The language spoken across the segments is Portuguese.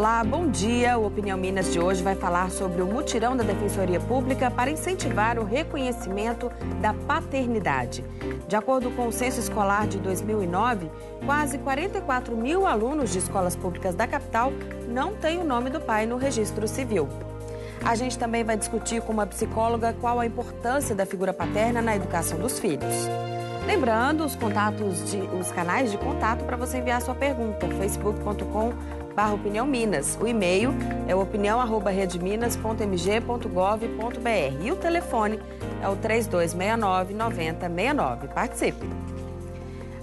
Olá, bom dia. O Opinião Minas de hoje vai falar sobre o mutirão da Defensoria Pública para incentivar o reconhecimento da paternidade. De acordo com o Censo Escolar de 2009, quase 44 mil alunos de escolas públicas da capital não têm o nome do pai no registro civil. A gente também vai discutir com uma psicóloga qual a importância da figura paterna na educação dos filhos. Lembrando os contatos de, os canais de contato para você enviar sua pergunta, facebook.com barra Opinião Minas. O e-mail é opinião.redminas.mg.gov.br e o telefone é o 3269-9069. Participe!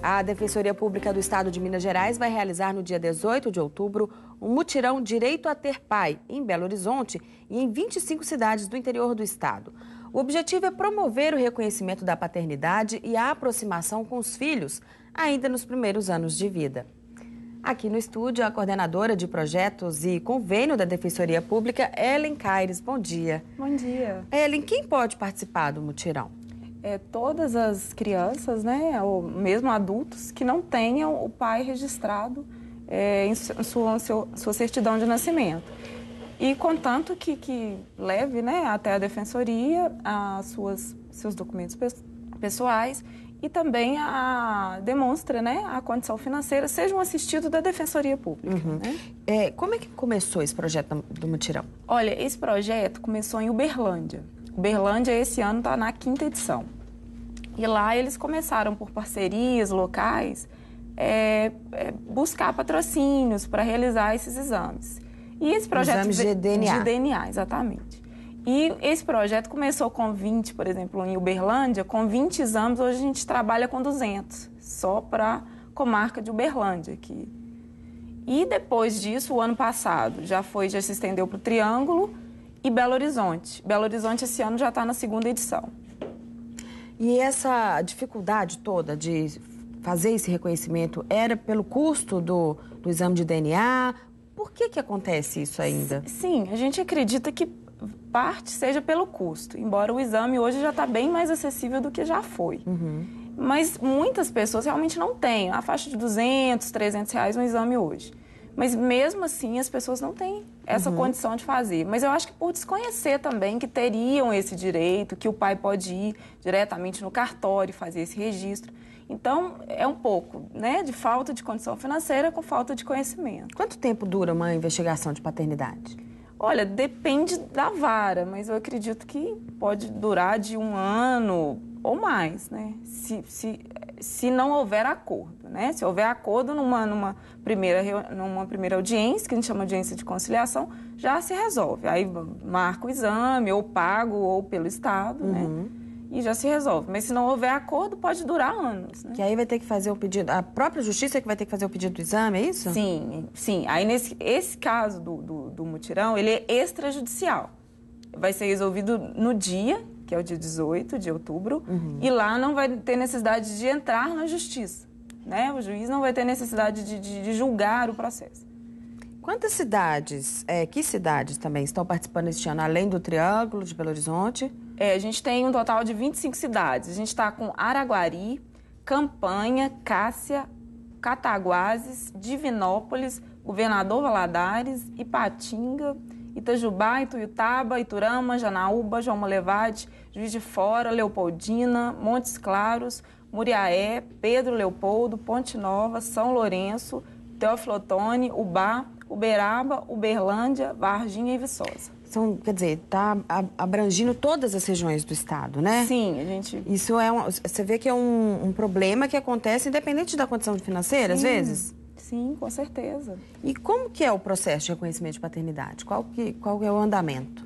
A Defensoria Pública do Estado de Minas Gerais vai realizar no dia 18 de outubro um mutirão Direito a Ter Pai em Belo Horizonte e em 25 cidades do interior do estado. O objetivo é promover o reconhecimento da paternidade e a aproximação com os filhos, ainda nos primeiros anos de vida. Aqui no estúdio, a coordenadora de projetos e convênio da Defensoria Pública, Ellen Caires. Bom dia. Bom dia. Ellen, quem pode participar do mutirão? É, todas as crianças, né, ou mesmo adultos, que não tenham o pai registrado é, em sua, sua certidão de nascimento. E contanto que, que leve né, até a defensoria as suas, seus documentos pessoais e também a, demonstra né, a condição financeira, sejam assistidos da Defensoria Pública. Uhum. Né? É, como é que começou esse projeto do Mutirão? Olha, esse projeto começou em Uberlândia. Uberlândia, esse ano, está na quinta edição. E lá eles começaram por parcerias locais é, é, buscar patrocínios para realizar esses exames. E esse projeto. Exames de, de DNA. De DNA, exatamente. E esse projeto começou com 20, por exemplo, em Uberlândia, com 20 exames, hoje a gente trabalha com 200, só para comarca de Uberlândia aqui. E depois disso, o ano passado, já foi, já se estendeu para o Triângulo e Belo Horizonte. Belo Horizonte esse ano já está na segunda edição. E essa dificuldade toda de fazer esse reconhecimento era pelo custo do, do exame de DNA? Por que, que acontece isso ainda? Sim, a gente acredita que parte seja pelo custo, embora o exame hoje já está bem mais acessível do que já foi. Uhum. Mas muitas pessoas realmente não têm a faixa de 200, 300 reais um exame hoje. Mas mesmo assim as pessoas não têm essa uhum. condição de fazer. Mas eu acho que por desconhecer também que teriam esse direito, que o pai pode ir diretamente no cartório fazer esse registro. Então é um pouco né, de falta de condição financeira com falta de conhecimento. Quanto tempo dura uma investigação de paternidade? Olha, depende da vara, mas eu acredito que pode durar de um ano ou mais, né? Se, se, se não houver acordo, né? Se houver acordo numa, numa, primeira, numa primeira audiência, que a gente chama de audiência de conciliação, já se resolve. Aí marca o exame, ou pago, ou pelo Estado, né? uhum. né? e já se resolve. Mas se não houver acordo, pode durar anos. Né? Que aí vai ter que fazer o pedido, a própria justiça é que vai ter que fazer o pedido do exame, é isso? Sim, sim. Aí nesse esse caso do, do, do mutirão, ele é extrajudicial. Vai ser resolvido no dia, que é o dia 18 de outubro, uhum. e lá não vai ter necessidade de entrar na justiça. Né? O juiz não vai ter necessidade de, de, de julgar o processo. Quantas cidades, é, que cidades também estão participando este ano, além do Triângulo de Belo Horizonte? É, a gente tem um total de 25 cidades. A gente está com Araguari, Campanha, Cássia, Cataguases, Divinópolis, Governador Valadares, Ipatinga, Itajubá, Ituiutaba, Iturama, Janaúba, João Molevade, Juiz de Fora, Leopoldina, Montes Claros, Muriaé, Pedro Leopoldo, Ponte Nova, São Lourenço, Teoflotone, Ubá, Uberaba, Uberlândia, Varginha e Viçosa são, quer dizer, está abrangindo todas as regiões do estado, né? Sim, a gente. Isso é um, você vê que é um, um problema que acontece independente da condição financeira, Sim. às vezes. Sim, com certeza. E como que é o processo de reconhecimento de paternidade? Qual que, qual é o andamento?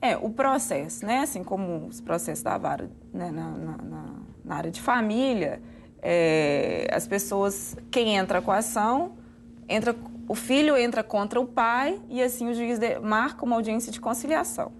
É, o processo, né? Assim como os processos da vara né? na, na, na, na, área de família, é, as pessoas, quem entra com a ação, entra o filho entra contra o pai e assim o juiz marca uma audiência de conciliação.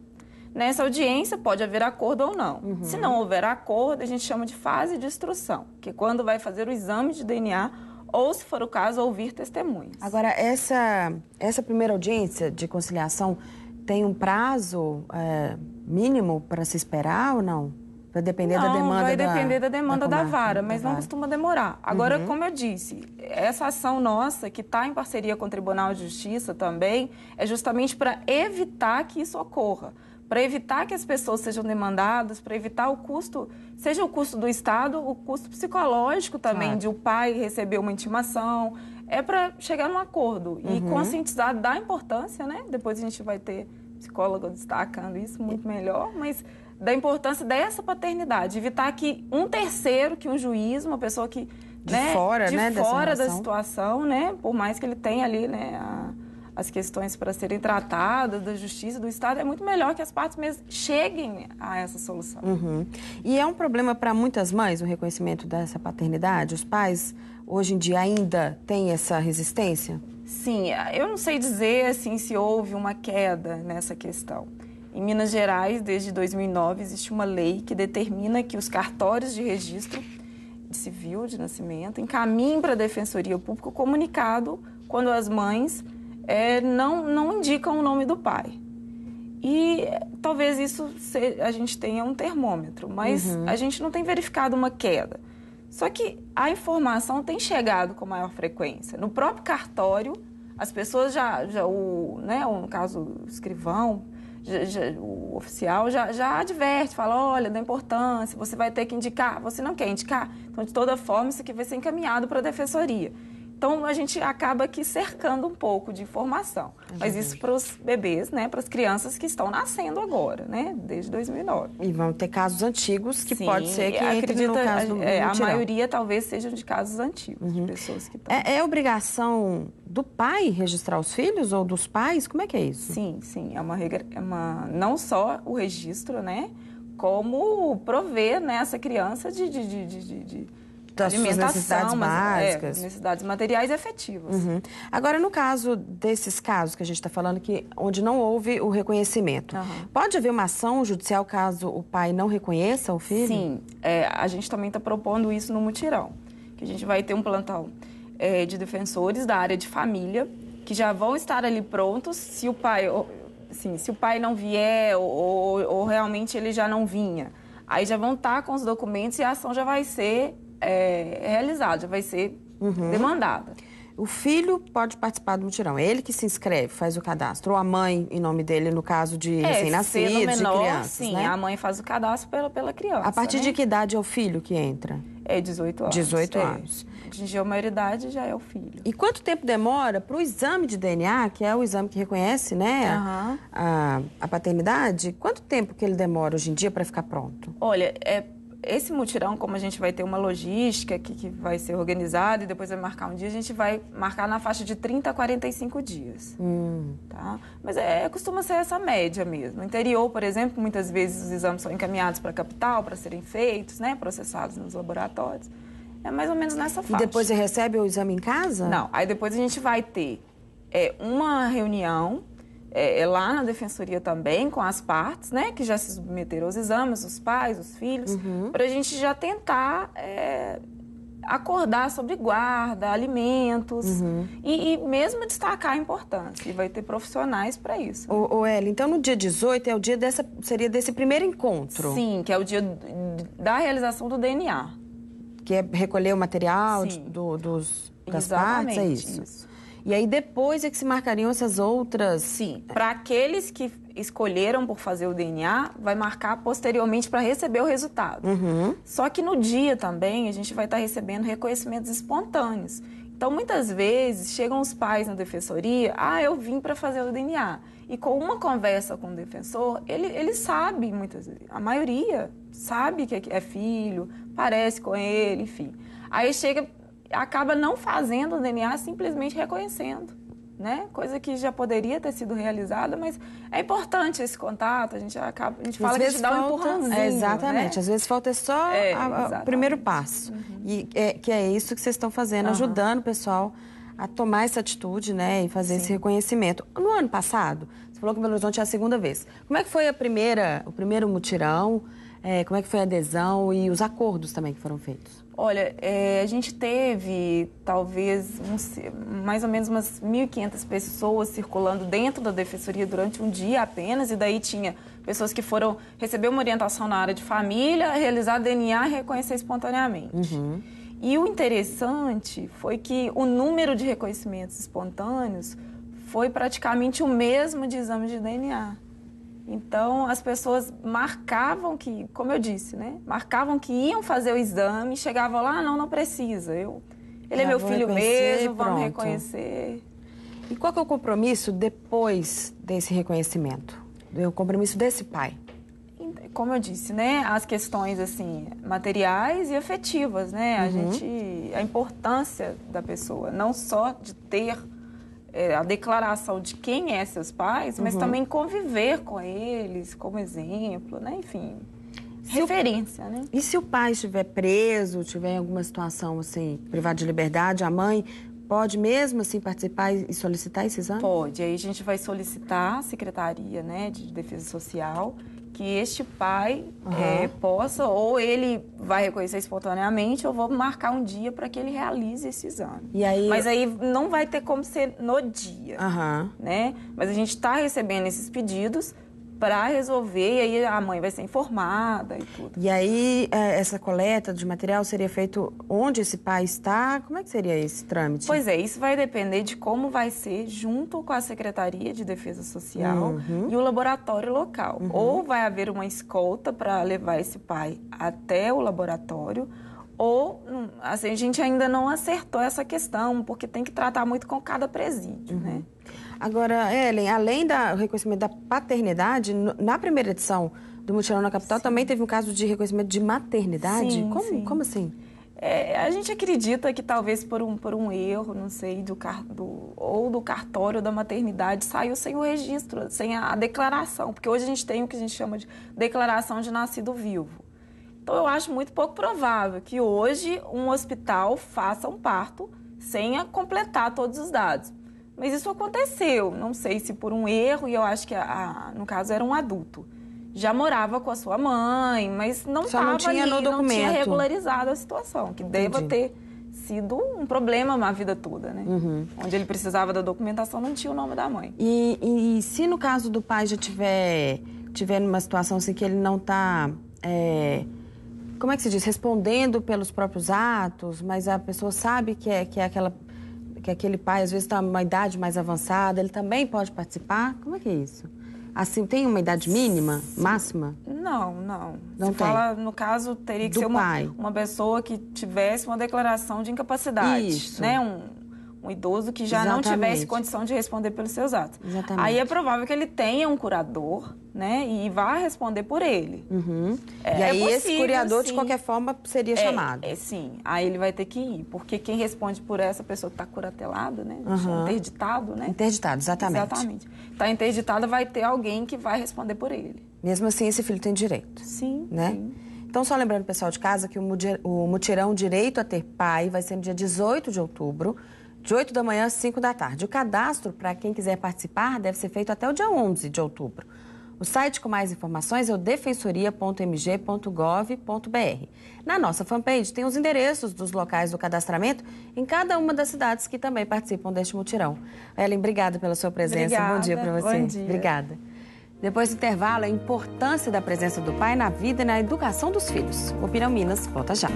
Nessa audiência pode haver acordo ou não. Uhum. Se não houver acordo, a gente chama de fase de instrução, que é quando vai fazer o exame de DNA ou, se for o caso, ouvir testemunhas. Agora, essa, essa primeira audiência de conciliação tem um prazo é, mínimo para se esperar ou não? Vai depender não, da demanda vai depender da, da demanda da, da vara, mas da não costuma demorar. Agora, uhum. como eu disse, essa ação nossa, que está em parceria com o Tribunal de Justiça também, é justamente para evitar que isso ocorra. Para evitar que as pessoas sejam demandadas, para evitar o custo, seja o custo do Estado, o custo psicológico também, claro. de o um pai receber uma intimação. É para chegar num acordo uhum. e conscientizar da importância, né? Depois a gente vai ter psicólogo destacando isso muito melhor, mas da importância dessa paternidade, evitar que um terceiro, que um juiz, uma pessoa que de né, fora, de né, fora da situação, né, por mais que ele tenha ali, né, a, as questões para serem tratadas da justiça do Estado, é muito melhor que as partes mesmo cheguem a essa solução. Uhum. E é um problema para muitas mães o reconhecimento dessa paternidade. Os pais hoje em dia ainda têm essa resistência? Sim, eu não sei dizer assim se houve uma queda nessa questão. Em Minas Gerais, desde 2009, existe uma lei que determina que os cartórios de registro de civil de nascimento encaminhem para a Defensoria Pública o comunicado quando as mães é, não, não indicam o nome do pai. E é, talvez isso a gente tenha um termômetro, mas uhum. a gente não tem verificado uma queda. Só que a informação tem chegado com maior frequência. No próprio cartório, as pessoas já, já o, né, no caso, o escrivão, já, o oficial já, já adverte, fala, olha, da importância, você vai ter que indicar, você não quer indicar? Então, de toda forma, isso aqui vai ser encaminhado para a defensoria. Então a gente acaba aqui cercando um pouco de informação. Uhum. Mas isso para os bebês, né, para as crianças que estão nascendo agora, né, desde 2009. E vão ter casos antigos que Sim, pode ser que acredita, no caso do é, é, A maioria talvez sejam de casos antigos, uhum. de pessoas que estão. É, é obrigação do pai registrar os filhos ou dos pais? Como é que é isso? Sim, sim, é uma regra, é uma não só o registro, né, como prover né, essa criança de, de, de, de das suas necessidades é, básicas. É, necessidades materiais e afetivas. Uhum. Agora, no caso desses casos que a gente está falando, que, onde não houve o reconhecimento, uhum. pode haver uma ação judicial caso o pai não reconheça o filho? Sim, é, a gente também está propondo isso no mutirão, que a gente vai ter um plantão é, de defensores da área de família, que já vão estar ali prontos se o pai, assim, se o pai não vier ou, ou, ou realmente ele já não vinha. Aí já vão estar tá com os documentos e a ação já vai ser é, é realizada, vai ser uhum. demandada. O filho pode participar do mutirão. É ele que se inscreve, faz o cadastro. Ou a mãe, em nome dele, no caso de é, recém-nascidos de crianças, sim, né? a mãe faz o cadastro pela, pela criança. A partir né? de que idade é o filho que entra? É 18 anos. 18 é. anos. Atingiu a maioridade, já é o filho. E quanto tempo demora para o exame de DNA, que é o exame que reconhece né, uhum. a, a paternidade, quanto tempo que ele demora hoje em dia para ficar pronto? Olha, é esse mutirão, como a gente vai ter uma logística que, que vai ser organizada e depois vai marcar um dia, a gente vai marcar na faixa de 30 a 45 dias. Hum. Tá? Mas é, costuma ser essa média mesmo. No interior, por exemplo, muitas vezes os exames são encaminhados para a capital para serem feitos, né, processados nos laboratórios. É mais ou menos nessa faixa. E depois você recebe o exame em casa? Não. Aí depois a gente vai ter é, uma reunião é, é, lá na defensoria também com as partes, né, que já se submeteram aos exames, os pais, os filhos, uhum. para a gente já tentar é, acordar sobre guarda, alimentos uhum. e, e, mesmo destacar a importância. E vai ter profissionais para isso. Né? O, o Eli, então no dia 18 é o dia dessa seria desse primeiro encontro. Sim, que é o dia da realização do DNA. Que é recolher o material de, do, dos, das Exatamente, partes, é isso. isso. E aí depois é que se marcariam essas outras. Sim. Para aqueles que escolheram por fazer o DNA, vai marcar posteriormente para receber o resultado. Uhum. Só que no dia também a gente vai estar tá recebendo reconhecimentos espontâneos. Então, muitas vezes chegam os pais na defensoria, ah, eu vim para fazer o DNA. E com uma conversa com o defensor, ele, ele sabe, muitas vezes, a maioria sabe que é, é filho, parece com ele, enfim. Aí chega acaba não fazendo o DNA, simplesmente reconhecendo. Né? Coisa que já poderia ter sido realizada, mas é importante esse contato, a gente acaba, a gente fala às que isso dá um empurrãozinho. É, exatamente, né? às vezes falta só o é, primeiro passo. Uhum. E é, que é isso que vocês estão fazendo, uhum. ajudando o pessoal a tomar essa atitude, né, e fazer Sim. esse reconhecimento. No ano passado, você falou que Belo Horizonte é a segunda vez. Como é que foi a primeira, o primeiro mutirão? É, como é que foi a adesão e os acordos também que foram feitos? Olha, é, a gente teve talvez mais ou menos umas 1.500 pessoas circulando dentro da defensoria durante um dia apenas, e daí tinha pessoas que foram receber uma orientação na área de família, realizar DNA e reconhecer espontaneamente. Uhum. E o interessante foi que o número de reconhecimentos espontâneos foi praticamente o mesmo de exame de DNA. Então, as pessoas marcavam que, como eu disse, né? Marcavam que iam fazer o exame, chegavam lá, ah, não, não precisa. Eu, ele é ah, meu filho mesmo, vamos reconhecer. E qual que é o compromisso depois desse reconhecimento? O compromisso desse pai? Como eu disse, né? As questões, assim, materiais e afetivas, né? A uhum. gente... A importância da pessoa, não só de ter é, a declaração de quem é seus pais, mas uhum. também conviver com eles como exemplo, né? Enfim, referência, o... né? E se o pai estiver preso, tiver em alguma situação assim, privado de liberdade, a mãe pode mesmo assim participar e solicitar esse exame? Pode. Aí a gente vai solicitar a Secretaria né, de Defesa Social que este pai uhum. é, possa, ou ele vai reconhecer espontaneamente, ou vou marcar um dia para que ele realize esse exame. Aí... Mas aí não vai ter como ser no dia, uhum. né? Mas a gente está recebendo esses pedidos para resolver, e aí a mãe vai ser informada e tudo. E aí, é, essa coleta de material seria feito onde esse pai está? Como é que seria esse trâmite? Pois é, isso vai depender de como vai ser junto com a Secretaria de Defesa Social uhum. e o laboratório local. Uhum. Ou vai haver uma escolta para levar esse pai até o laboratório, ou hum, assim, a gente ainda não acertou essa questão, porque tem que tratar muito com cada presídio, uhum. né? Agora, Ellen, além do reconhecimento da paternidade, na primeira edição do Mutirão na Capital sim. também teve um caso de reconhecimento de maternidade? Sim, como, sim. como assim? É, a gente acredita que talvez por um, por um erro, não sei, do, car, do ou do cartório da maternidade saiu sem o registro, sem a, a declaração, porque hoje a gente tem o que a gente chama de declaração de nascido vivo. Então eu acho muito pouco provável que hoje um hospital faça um parto sem completar todos os dados. Mas isso aconteceu, não sei se por um erro, e eu acho que, a, a, no caso, era um adulto. Já morava com a sua mãe, mas não estava ali, no documento. não tinha regularizado a situação, que Entendi. deva ter sido um problema a vida toda, né? Uhum. Onde ele precisava da documentação, não tinha o nome da mãe. E, e se no caso do pai já tiver, tiver numa situação assim que ele não está... É como é que se diz, respondendo pelos próprios atos, mas a pessoa sabe que é, que é aquela que aquele pai às vezes está uma idade mais avançada, ele também pode participar? Como é que é isso? Assim, tem uma idade mínima, máxima? Não, não. Não Você tem. fala, no caso, teria que Do ser uma, pai. uma pessoa que tivesse uma declaração de incapacidade. Isso. Né? Um, um idoso que já Exatamente. não tivesse condição de responder pelos seus atos. Exatamente. Aí é provável que ele tenha um curador, né, e vá responder por ele. Uhum. É, e é aí é possível, esse curador, sim. de qualquer forma, seria é, chamado. É, sim, aí ele vai ter que ir, porque quem responde por essa pessoa que está curatelada, né, uhum. interditado, né? Interditado, exatamente. Exatamente. Está interditado vai ter alguém que vai responder por ele. Mesmo assim, esse filho tem direito. Sim, né? Sim. Então, só lembrando, pessoal de casa, que o mutirão Direito a Ter Pai vai ser no dia 18 de outubro, de 8 da manhã às 5 da tarde. O cadastro para quem quiser participar deve ser feito até o dia 11 de outubro. O site com mais informações é o defensoria.mg.gov.br. Na nossa fanpage tem os endereços dos locais do cadastramento em cada uma das cidades que também participam deste mutirão. Ellen, obrigada pela sua presença. Obrigada, bom dia para você. Bom dia. Obrigada. Depois do intervalo, a importância da presença do pai na vida e na educação dos filhos. Opinião Minas, volta já.